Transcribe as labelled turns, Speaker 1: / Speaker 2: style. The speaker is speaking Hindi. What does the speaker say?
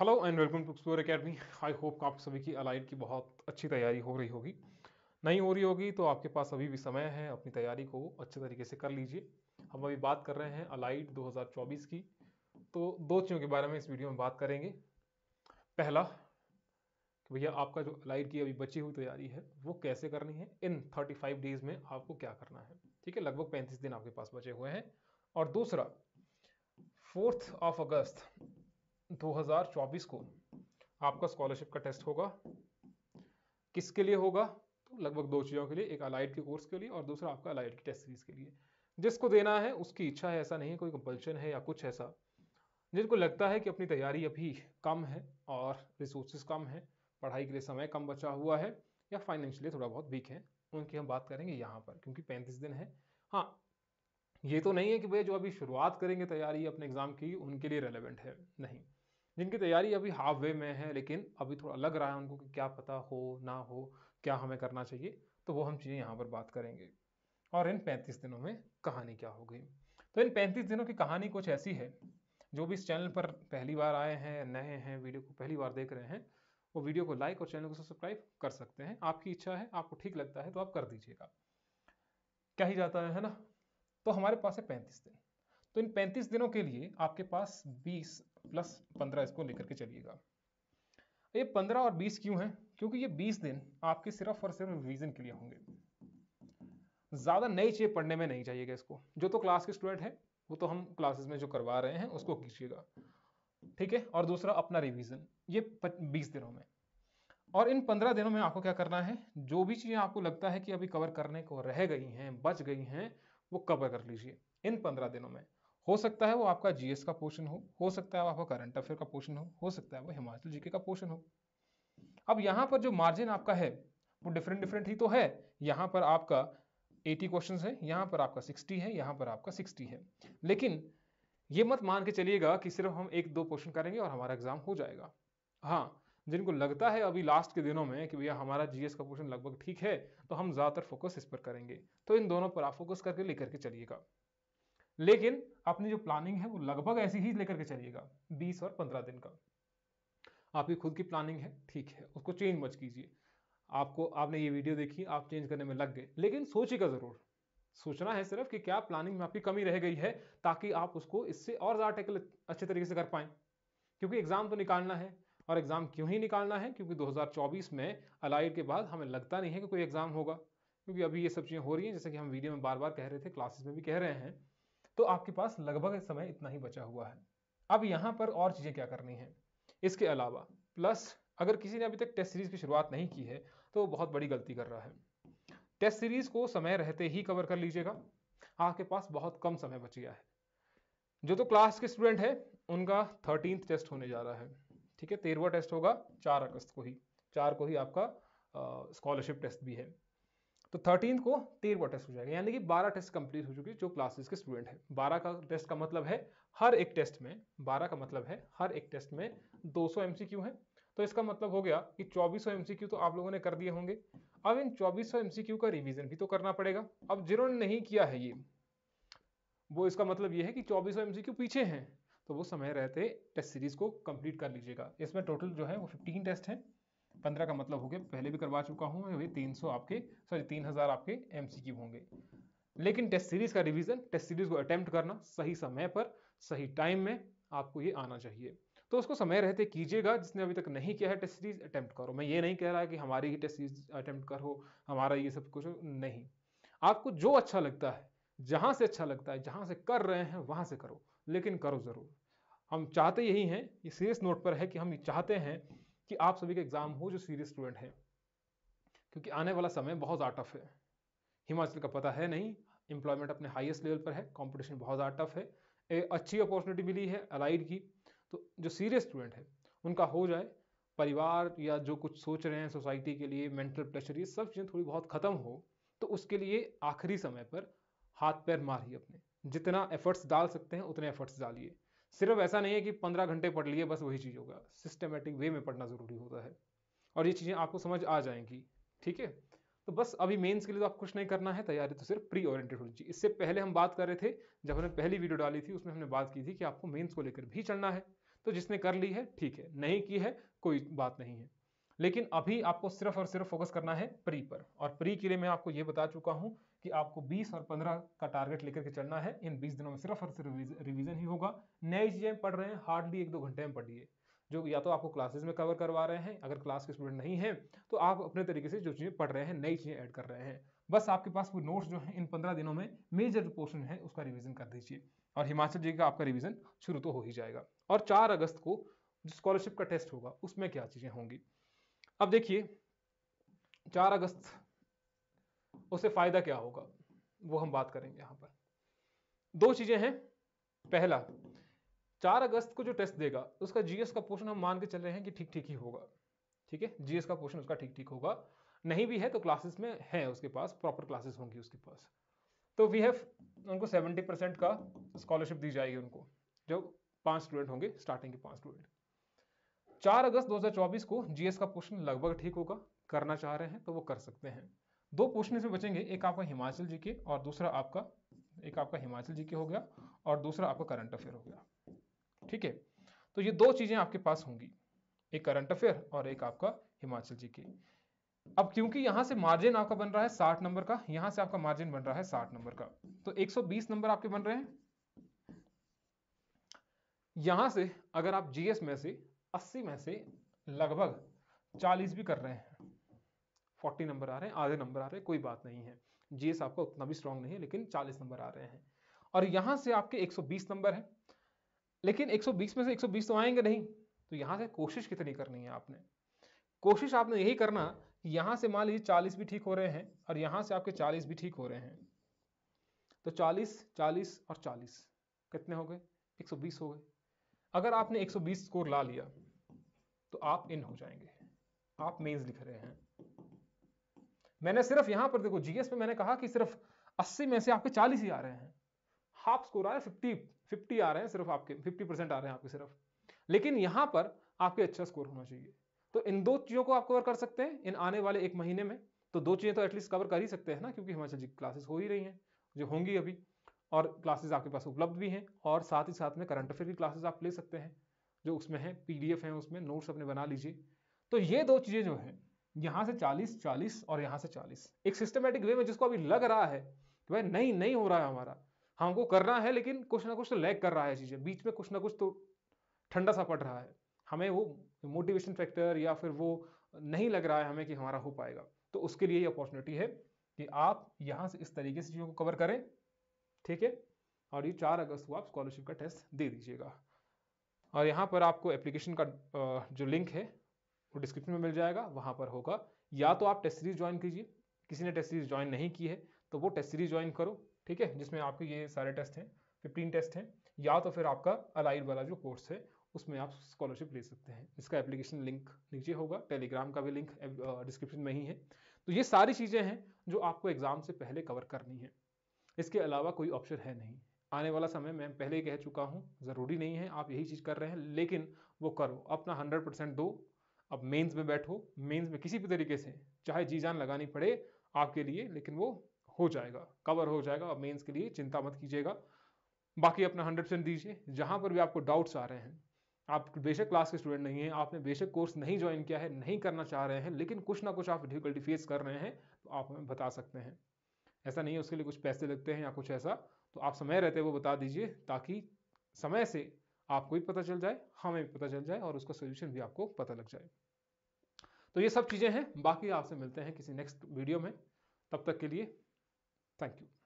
Speaker 1: hello and welcome to Explore academy I hope आप सभी की अलाइट की बहुत अच्छी तैयारी हो रही होगी नहीं हो रही होगी तो आपके पास अभी भी समय है अपनी तैयारी को अच्छे तरीके से कर लीजिए हम अभी बात कर रहे हैं अलाइट 2024 की तो दो चीज़ों के बारे में इस वीडियो में बात करेंगे पहला भैया आपका जो अलाइट की अभी बची हुई तैयारी है वो कैसे करनी है इन थर्टी डेज में आपको क्या करना है ठीक है लगभग पैंतीस दिन आपके पास बचे हुए हैं और दूसरा फोर्थ ऑफ अगस्त 2024 को आपका स्कॉलरशिप का टेस्ट होगा किसके लिए होगा तो लगभग दो चीज़ों के लिए एक अलाइड के कोर्स के लिए और दूसरा आपका अलाइड की टेस्ट सीरीज के लिए जिसको देना है उसकी इच्छा है ऐसा नहीं है कोई कंपल्शन है या कुछ ऐसा जिनको लगता है कि अपनी तैयारी अभी कम है और रिसोर्सेज कम है पढ़ाई के लिए समय कम बचा हुआ है या फाइनेंशियली थोड़ा बहुत वीक है उनकी हम बात करेंगे यहाँ पर क्योंकि पैंतीस दिन है हाँ ये तो नहीं है कि भैया जो अभी शुरुआत करेंगे तैयारी अपने एग्ज़ाम की उनके लिए रेलिवेंट है नहीं जिनकी तैयारी अभी हाफ वे में है लेकिन अभी थोड़ा लग रहा है उनको कि क्या पता हो ना हो क्या हमें करना चाहिए तो वो हम चीज़ें यहाँ पर बात करेंगे और इन पैंतीस दिनों में कहानी क्या हो गई तो इन पैंतीस दिनों की कहानी कुछ ऐसी है जो भी इस चैनल पर पहली बार आए हैं नए हैं वीडियो को पहली बार देख रहे हैं वो वीडियो को लाइक और चैनल को सब्सक्राइब कर सकते हैं आपकी इच्छा है आपको ठीक लगता है तो आप कर दीजिएगा क्या ही जाता है, है ना तो हमारे पास है पैंतीस दिन तो इन 35 दिनों के लिए आपके पास 20 प्लस 15 इसको लेकर के चलिएगा ये 15 और 20 क्यों है क्योंकि ये 20 दिन आपके सिर्फ और सिर्फ रिविजन के लिए होंगे ज़्यादा नई चीज़ पढ़ने में नहीं चाहिएगा इसको जो तो क्लास के स्टूडेंट है वो तो हम क्लासेस में जो करवा रहे हैं उसको कीजिएगा ठीक है और दूसरा अपना रिवीजन ये बीस दिनों में और इन पंद्रह दिनों में आपको क्या करना है जो भी चीज़ें आपको लगता है कि अभी कवर करने को रह गई हैं बच गई हैं वो कवर कर लीजिए इन पंद्रह दिनों में हो सकता है वो आपका जीएस का पोर्शन हो हो सकता है आपका करंट अफेयर का पोर्शन हो हो सकता है वो हिमाचल जीके का पोर्शन हो अब यहाँ पर जो मार्जिन आपका है वो डिफरेंट डिफरेंट ही तो है यहाँ पर आपका 80 क्वेश्चन है यहाँ पर आपका 60 है यहाँ पर आपका 60 है लेकिन ये मत मान के चलिएगा कि सिर्फ हम एक दो क्वेश्चन करेंगे और हमारा एग्जाम हो जाएगा हाँ जिनको लगता है अभी लास्ट के दिनों में कि भैया हमारा जीएस का पोर्शन लगभग ठीक है तो हम ज़्यादातर फोकस इस पर करेंगे तो इन दोनों पर आप फोकस करके लेकर के चलिएगा लेकिन अपनी जो प्लानिंग है वो लगभग ऐसी ही लेकर के चलिएगा बीस और पंद्रह दिन का आपकी खुद की प्लानिंग है ठीक है उसको चेंज मच कीजिए आपको आपने ये वीडियो देखी आप चेंज करने में लग गए लेकिन सोचिएगा ज़रूर सोचना है सिर्फ कि क्या प्लानिंग में आपकी कमी रह गई है ताकि आप उसको इससे और ज़्यादा टैकल अच्छे तरीके से कर पाए क्योंकि एग्ज़ाम तो निकालना है और एग्ज़ाम क्यों ही निकालना है क्योंकि 2024 में अलाइड के बाद हमें लगता नहीं है कि कोई एग्ज़ाम होगा क्योंकि अभी ये सब चीज़ें हो रही हैं जैसे कि हम वीडियो में बार बार कह रहे थे क्लासेस में भी कह रहे हैं तो आपके पास लगभग समय इतना ही बचा हुआ है अब यहाँ पर और चीज़ें क्या करनी है इसके अलावा प्लस अगर किसी ने अभी तक टेस्ट सीरीज़ की शुरुआत नहीं की है तो वो बहुत बड़ी गलती कर रहा है टेस्ट सीरीज़ को समय रहते ही कवर कर लीजिएगा आपके पास बहुत कम समय बच गया है जो तो क्लास के स्टूडेंट है उनका थर्टीन टेस्ट होने जा रहा है ठीक है तेरहवा टेस्ट होगा चार अगस्त को ही चार को ही आपका स्कॉलरशिप टेस्ट भी है तो थर्टीन को तेरहवा टेस्ट हो जाएगा यानी कि बारह टेस्ट कंप्लीट हो चुके जो क्लासेस के स्टूडेंट है बारह का टेस्ट का मतलब है हर एक टेस्ट में बारह का मतलब है हर एक टेस्ट में दो सौ एम है तो इसका मतलब हो गया कि चौबीस सौ तो आप लोगों ने कर दिए होंगे अब इन चौबीस सौ का रिविजन भी तो करना पड़ेगा अब जिन्होंने नहीं किया है ये वो इसका मतलब ये है कि चौबीस सौ पीछे हैं तो वो समय रहते टेस्ट सीरीज को कंप्लीट कर लीजिएगा इसमें टोटल जो है वो फिफ्टीन टेस्ट हैं पंद्रह का मतलब हो गया पहले भी करवा चुका हूँ तीन सौ आपके सॉरी तीन हज़ार आपके एम होंगे लेकिन टेस्ट सीरीज का रिविजन टेस्ट सीरीज को अटैम्प्ट करना सही समय पर सही टाइम में आपको ये आना चाहिए तो उसको समय रहते कीजिएगा जिसने अभी तक नहीं किया है टेस्ट सीरीज अटैम्प्ट करो मैं ये नहीं कह रहा कि हमारी ही टेस्ट सीरीज अटैम्प्ट करो हमारा ये सब कुछ नहीं आपको जो अच्छा लगता है जहाँ से अच्छा लगता है जहाँ से कर रहे हैं वहाँ से करो लेकिन करो ज़रूर हम चाहते यही हैं ये सीरियस नोट पर है कि हम चाहते हैं कि आप सभी का एग्जाम हो जो सीरियस स्टूडेंट हैं क्योंकि आने वाला समय बहुत ज़्यादा टफ है हिमाचल का पता है नहीं एम्प्लॉयमेंट अपने हाईएस्ट लेवल पर है कंपटीशन बहुत ज़्यादा टफ है ए, अच्छी अपॉर्चुनिटी मिली है अलाइड की तो जो सीरियस स्टूडेंट है उनका हो जाए परिवार या जो कुछ सोच रहे हैं सोसाइटी के लिए मेंटल प्रेशर ये सब चीज़ें थोड़ी बहुत ख़त्म हो तो उसके लिए आखिरी समय पर हाथ पैर मारिए अपने जितना एफर्ट्स डाल सकते हैं उतने एफर्ट्स डालिए सिर्फ ऐसा नहीं है कि पंद्रह घंटे पढ़ लिए बस वही चीज़ होगा सिस्टमेटिक वे में पढ़ना ज़रूरी होता है और ये चीज़ें आपको समझ आ जाएंगी ठीक है तो बस अभी मेंस के लिए तो आपको कुछ नहीं करना है तैयारी तो सिर्फ प्री ओरिएंटेड होनी चाहिए इससे पहले हम बात कर रहे थे जब हमने पहली वीडियो डाली थी उसमें हमने बात की थी कि आपको मेंस को लेकर भी चलना है तो जिसने कर ली है ठीक है नहीं की है कोई बात नहीं है लेकिन अभी आपको सिर्फ और सिर्फ फोकस करना है प्री पर और प्री के लिए मैं आपको ये बता चुका हूँ कि आपको 20 और 15 का टारगेट लेकर के चलना है इन 20 दिनों में सिर्फ और सिर्फ रिवीजन ही होगा नई चीज़ें पढ़ रहे हैं हार्डली एक दो घंटे में पढ़िए जो या तो आपको क्लासेस में कवर करवा रहे हैं अगर क्लास के स्टूडेंट नहीं हैं तो आप अपने तरीके से जो चीज़ें पढ़ रहे हैं नई चीज़ें ऐड कर रहे हैं बस आपके पास वो नोट्स जो हैं इन पंद्रह दिनों में मेजर जो पोर्शन है उसका रिविजन कर दीजिए और हिमाचल जी का आपका रिविजन शुरू तो हो ही जाएगा और चार अगस्त को जो स्कॉलरशिप का टेस्ट होगा उसमें क्या चीज़ें होंगी अब देखिए चार अगस्त उससे फायदा क्या होगा वो हम बात करेंगे यहां पर दो चीजें हैं पहला चार अगस्त को जो टेस्ट देगा उसका जीएस का पोर्शन हम मान के चल रहे हैं कि ठीक ठीक ही होगा ठीक है जीएस का पोर्शन उसका ठीक ठीक होगा नहीं भी है तो क्लासेस में है उसके पास प्रॉपर क्लासेस होंगी उसके पास तो वी हैव उनको 70 परसेंट का स्कॉलरशिप दी जाएगी उनको जो पांच स्टूडेंट होंगे स्टार्टिंग के पांच स्टूडेंट चार अगस्त दो को जीएस का पोर्शन लगभग ठीक होगा करना चाह रहे हैं तो वो कर सकते हैं दो क्वेश्चन इसमें बचेंगे एक आपका हिमाचल जी के और दूसरा आपका एक आपका हिमाचल जी के हो गया और दूसरा आपका करंट अफेयर हो गया ठीक है तो ये दो चीज़ें आपके पास होंगी एक करंट अफेयर और एक आपका हिमाचल जी के अब क्योंकि यहां से मार्जिन आपका बन रहा है साठ नंबर का यहां से आपका मार्जिन बन रहा है साठ नंबर का तो 120 नंबर आपके बन रहे हैं यहां से अगर आप जीएस में से 80 में से लगभग 40 भी कर रहे हैं फोर्टी नंबर आ रहे हैं आधे नंबर आ रहे हैं कोई बात नहीं है जीएस आपका उतना भी स्ट्रांग नहीं है लेकिन चालीस नंबर आ रहे हैं और यहाँ से आपके एक सौ बीस नंबर है लेकिन एक सौ बीस में से एक सौ बीस तो आएंगे नहीं तो यहाँ से कोशिश कितनी करनी है आपने कोशिश आपने यही करना कि यहाँ से मान लीजिए चालीस भी ठीक हो रहे हैं और यहाँ से आपके चालीस भी ठीक हो रहे हैं तो चालीस चालीस और चालीस कितने हो गए एक सौ बीस हो गए अगर आपने एक सौ बीस स्कोर ला लिया तो आप इन हो जाएंगे आप मेंस लिख रहे हैं मैंने सिर्फ यहां पर देखो जीएस पे मैंने कहा कि सिर्फ 80 में से आपके 40 ही आ रहे हैं हाफ स्कोर आ रहा है 50 50 आ रहे हैं सिर्फ आपके 50 परसेंट आ रहे हैं आपके सिर्फ लेकिन यहां पर आपके अच्छा स्कोर होना चाहिए तो इन दो चीजों को आप कवर कर सकते हैं इन आने वाले एक महीने में तो दो चीजें तो एटलीस्ट कवर कर ही सकते हैं ना क्योंकि हिमाचल जी क्लासेस हो ही रही हैं जो होंगी अभी और क्लासेस आपके पास उपलब्ध भी हैं और साथ ही साथ में करंट अफेयर की क्लासेस आप ले सकते हैं जो उसमें हैं पीडीएफ है उसमें नोट्स अपने बना लीजिए तो ये दो चीज़ें जो हैं यहां से 40 40 और यहां से 40 एक सिस्टमेटिक वे में जिसको अभी लग रहा है कि भाई नहीं नहीं हो रहा है हमारा हमको करना है लेकिन कुछ ना कुछ तो लैग कर रहा है चीज़ें बीच में कुछ ना कुछ तो ठंडा सा पड़ रहा है हमें वो मोटिवेशन फैक्टर या फिर वो नहीं लग रहा है हमें कि हमारा हो पाएगा तो उसके लिए ये अपॉर्चुनिटी है कि आप यहाँ से इस तरीके से चीज़ों को कवर करें ठीक है और ये चार अगस्त को आप स्कॉलरशिप का टेस्ट दे दीजिएगा और यहाँ पर आपको एप्लीकेशन का जो लिंक है वो डिस्क्रिप्शन में मिल जाएगा वहाँ पर होगा या तो आप टेस्ट सीरीज ज्वाइन कीजिए किसी ने टेस्ट सीरीज ज्वाइन नहीं की है तो वो टेस्ट सीरीज ज्वाइन करो ठीक है जिसमें आपके ये सारे टेस्ट हैं फिफ्टीन टेस्ट हैं या तो फिर आपका अलाइड वाला जो कोर्स है उसमें आप स्कॉलरशिप ले सकते हैं इसका एप्लीकेशन लिंक नीचे होगा टेलीग्राम का भी लिंक डिस्क्रिप्शन में ही है तो ये सारी चीज़ें हैं जो आपको एग्ज़ाम से पहले कवर करनी है इसके अलावा कोई ऑप्शन है नहीं आने वाला समय मैं पहले कह चुका हूँ ज़रूरी नहीं है आप यही चीज़ कर रहे हैं लेकिन वो करो अपना हंड्रेड परसेंट दो अब मेंस में बैठो मेंस में किसी भी तरीके से चाहे जी जान लगानी पड़े आपके लिए लेकिन वो हो जाएगा कवर हो जाएगा अब मेंस के लिए चिंता मत कीजिएगा बाकी अपना हंड्रेड परसेंट दीजिए जहाँ पर भी आपको डाउट्स आ रहे हैं आप बेशक क्लास के स्टूडेंट नहीं हैं आपने बेशक कोर्स नहीं ज्वाइन किया है नहीं करना चाह रहे हैं लेकिन कुछ ना कुछ आप डिफिकल्टी फेस कर रहे हैं तो आप हमें बता सकते हैं ऐसा नहीं है उसके लिए कुछ पैसे लगते हैं या कुछ ऐसा तो आप समय रहते वो बता दीजिए ताकि समय से आपको भी पता चल जाए हमें भी पता चल जाए और उसका सोल्यूशन भी आपको पता लग जाए तो ये सब चीज़ें हैं बाकी आपसे मिलते हैं किसी नेक्स्ट वीडियो में तब तक के लिए थैंक यू